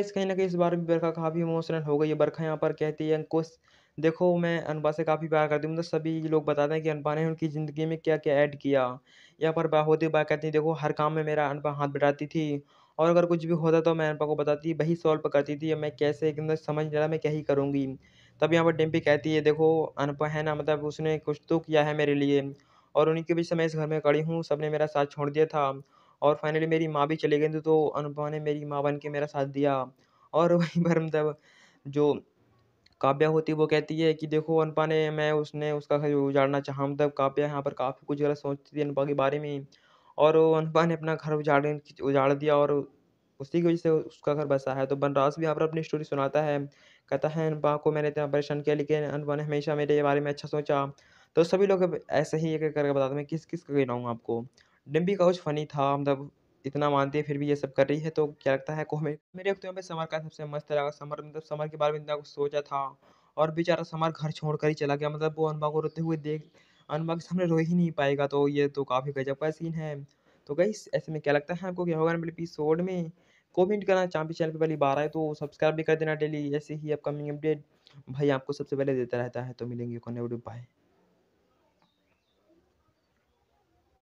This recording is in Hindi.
इस कहीं ना कहीं इस बार भी बरखा काफ़ी इमोशनल हो गई है बरखा यहाँ पर कहती है अंकुश देखो मैं अनपा से काफ़ी प्यार करती हूँ मतलब सभी लोग बताते हैं कि अनपा ने उनकी ज़िंदगी में क्या क्या ऐड किया यहाँ पर बा होती बा कहती देखो हर काम में मेरा अनपा हाथ बटाती थी और अगर कुछ भी होता तो मैं अनपा को बताती वही सॉल्व करती थी मैं कैसे एकदम समझ नहीं रहा मैं क्या ही करूँगी तब यहाँ पर डिम्पी कहती है देखो अनपा है ना मतलब उसने कुछ तो किया है मेरे लिए और उन्हीं के बीच समय इस घर में खड़ी हूँ सबने मेरा साथ छोड़ दिया था और फाइनली मेरी माँ भी चली गई थी तो अनुपमा ने मेरी माँ बन के मेरा साथ दिया और वहीं पर मतलब जो काव्या होती है वो कहती है कि देखो अनुपा ने मैं उसने उसका घर उजाड़ना चाहा मतलब काव्या यहाँ पर काफ़ी कुछ गलत सोचती थी अनुपा के बारे में और अनुपा ने अपना घर उजाड़ उजाड़ दिया और उसी की वजह से उसका घर बसा है तो बनराज भी यहाँ पर अपनी स्टोरी सुनाता है कहता है अनुपा को मैंने इतना परेशान किया लेकिन अनुपा ने हमेशा मेरे बारे में अच्छा सोचा तो सभी लोग ऐसे ही एक करके बताते हैं किस किस का बताऊँगा आपको डिम्पी का कुछ फ़नी था मतलब इतना मानती है फिर भी ये सब कर रही है तो क्या लगता है को मेरे अख्तियों में समर का सबसे मस्त लगा समर मतलब समर के बारे में इतना कुछ सोचा था और बेचारा समर घर छोड़ कर ही चला गया मतलब वो अनुभव को रोते हुए देख अनबा के सामने रो ही नहीं पाएगा तो ये तो काफ़ी गजब का सीन है तो गई ऐसे में क्या लगता है आपको क्या होगा मेरे मतलब एपिसोड में कमेंट करना चाँपी चैनल पर पहली बार आए तो सब्सक्राइब भी कर देना डेली ऐसे ही अपकमिंग अपडेट भाई आपको सबसे पहले देता रहता है तो मिलेंगे कौन वीडियो बाय